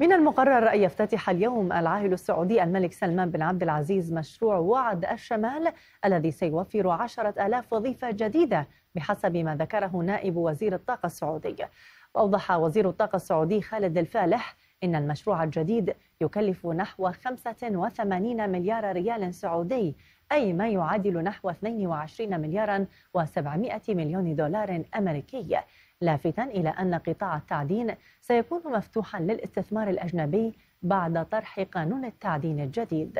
من المقرر أن يفتتح اليوم العاهل السعودي الملك سلمان بن عبد العزيز مشروع وعد الشمال الذي سيوفر عشرة ألاف وظيفة جديدة بحسب ما ذكره نائب وزير الطاقة السعودي وأوضح وزير الطاقة السعودي خالد الفالح إن المشروع الجديد يكلف نحو 85 مليار ريال سعودي أي ما يعادل نحو 22 مليارا و700 مليون دولار أمريكي لافتا إلى أن قطاع التعدين سيكون مفتوحا للاستثمار الأجنبي بعد طرح قانون التعدين الجديد